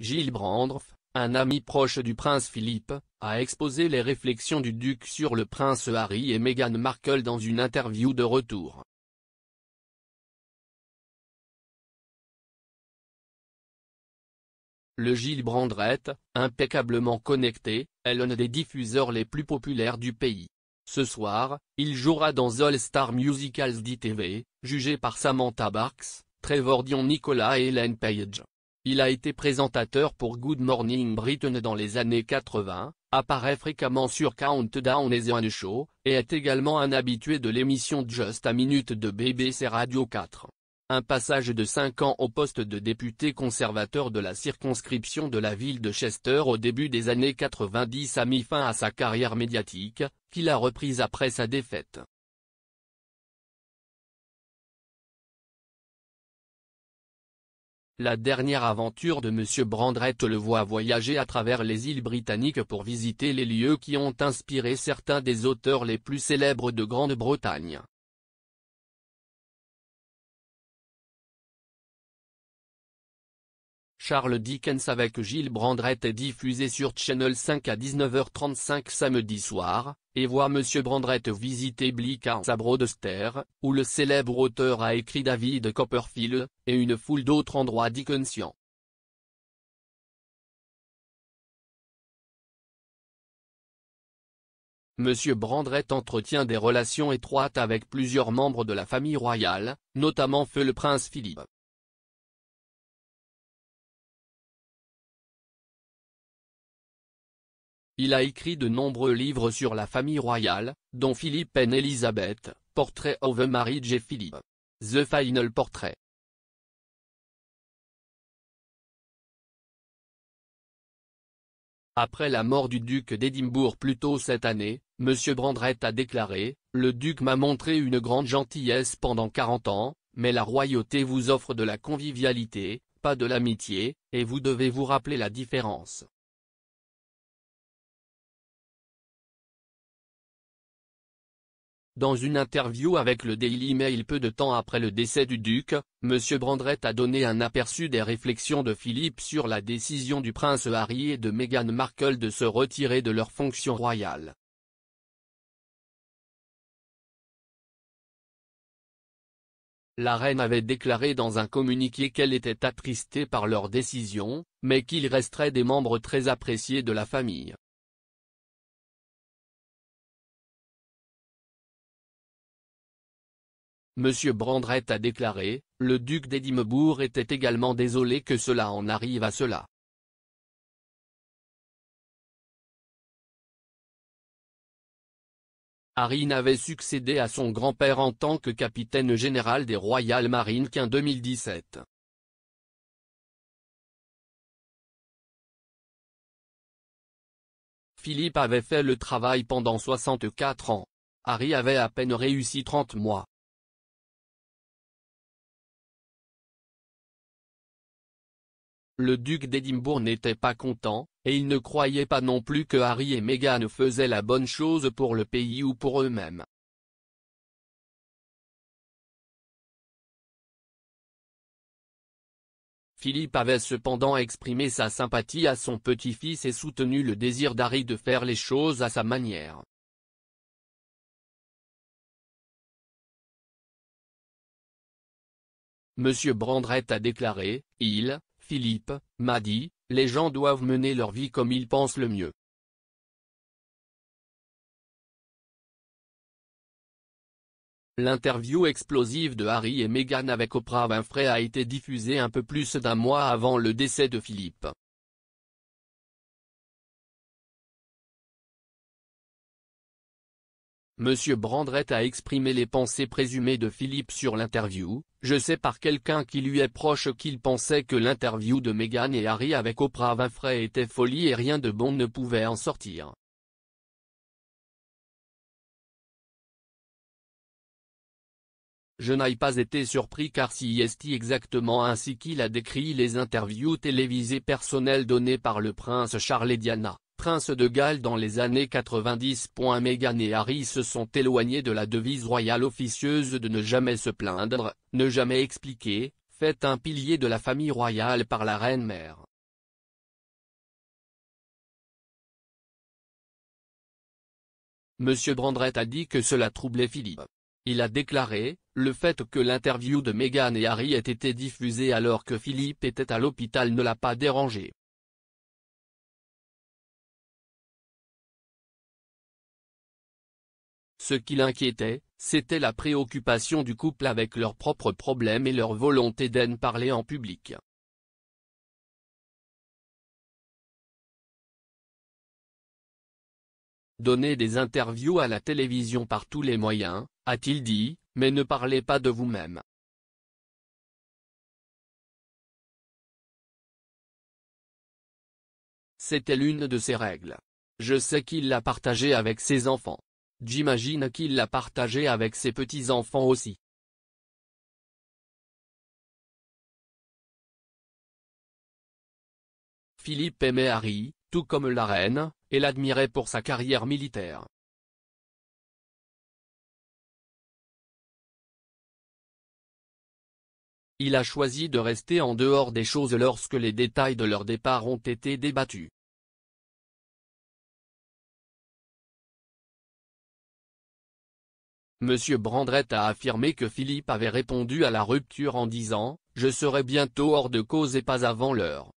Gilles Brandreth, un ami proche du prince Philippe, a exposé les réflexions du duc sur le prince Harry et Meghan Markle dans une interview de retour. Le Gilles Brandreth, impeccablement connecté, est l'un des diffuseurs les plus populaires du pays. Ce soir, il jouera dans All Star Musicals d'ITV, jugé par Samantha Barks, Trevor Dion Nicolas et Hélène Page. Il a été présentateur pour Good Morning Britain dans les années 80, apparaît fréquemment sur Countdown et The Show, et est également un habitué de l'émission Just a Minute de BBC Radio 4. Un passage de 5 ans au poste de député conservateur de la circonscription de la ville de Chester au début des années 90 a mis fin à sa carrière médiatique, qu'il a reprise après sa défaite. La dernière aventure de M. Brandrette le voit voyager à travers les îles britanniques pour visiter les lieux qui ont inspiré certains des auteurs les plus célèbres de Grande-Bretagne. Charles Dickens avec Gilles Brandrette est diffusé sur Channel 5 à 19h35 samedi soir, et voit Monsieur Brandrette visiter Bleak House à Broadster, où le célèbre auteur a écrit David Copperfield, et une foule d'autres endroits dickensiens. Monsieur Brandrette entretient des relations étroites avec plusieurs membres de la famille royale, notamment feu le prince Philippe. Il a écrit de nombreux livres sur la famille royale, dont Philippe et Elizabeth, Portrait of the Marriage et Philippe. The Final Portrait. Après la mort du duc d'Édimbourg plus tôt cette année, M. Brandrette a déclaré, « Le duc m'a montré une grande gentillesse pendant 40 ans, mais la royauté vous offre de la convivialité, pas de l'amitié, et vous devez vous rappeler la différence. Dans une interview avec le Daily Mail peu de temps après le décès du duc, M. Brandrette a donné un aperçu des réflexions de Philippe sur la décision du prince Harry et de Meghan Markle de se retirer de leur fonction royales. La reine avait déclaré dans un communiqué qu'elle était attristée par leur décision, mais qu'il resterait des membres très appréciés de la famille. M. Brandrette a déclaré, le duc d'Edimbourg était également désolé que cela en arrive à cela. Harry n'avait succédé à son grand-père en tant que capitaine général des Royal Marines qu'en 2017. Philippe avait fait le travail pendant 64 ans. Harry avait à peine réussi 30 mois. Le duc d'Édimbourg n'était pas content, et il ne croyait pas non plus que Harry et Meghan faisaient la bonne chose pour le pays ou pour eux-mêmes. Philippe avait cependant exprimé sa sympathie à son petit-fils et soutenu le désir d'Harry de faire les choses à sa manière. Monsieur Brandrette a déclaré, il, Philippe, m'a dit, les gens doivent mener leur vie comme ils pensent le mieux. L'interview explosive de Harry et Meghan avec Oprah Winfrey a été diffusée un peu plus d'un mois avant le décès de Philippe. M. Brandrette a exprimé les pensées présumées de Philippe sur l'interview, je sais par quelqu'un qui lui est proche qu'il pensait que l'interview de Meghan et Harry avec Oprah Winfrey était folie et rien de bon ne pouvait en sortir. Je n'ai pas été surpris car si est exactement ainsi qu'il a décrit les interviews télévisées personnelles données par le prince Charles et Diana, prince de Galles dans les années 90. Meghan et Harry se sont éloignés de la devise royale officieuse de ne jamais se plaindre, ne jamais expliquer, fait un pilier de la famille royale par la reine-mère. Monsieur Brandrette a dit que cela troublait Philippe. Il a déclaré, le fait que l'interview de Meghan et Harry ait été diffusée alors que Philippe était à l'hôpital ne l'a pas dérangé. Ce qui l'inquiétait, c'était la préoccupation du couple avec leurs propres problèmes et leur volonté d'en parler en public. Donnez des interviews à la télévision par tous les moyens, a-t-il dit, mais ne parlez pas de vous-même. C'était l'une de ses règles. Je sais qu'il l'a partagée avec ses enfants. J'imagine qu'il l'a partagé avec ses petits-enfants aussi. Philippe aimait Harry, tout comme la reine, et l'admirait pour sa carrière militaire. Il a choisi de rester en dehors des choses lorsque les détails de leur départ ont été débattus. Monsieur Brandrette a affirmé que Philippe avait répondu à la rupture en disant « Je serai bientôt hors de cause et pas avant l'heure ».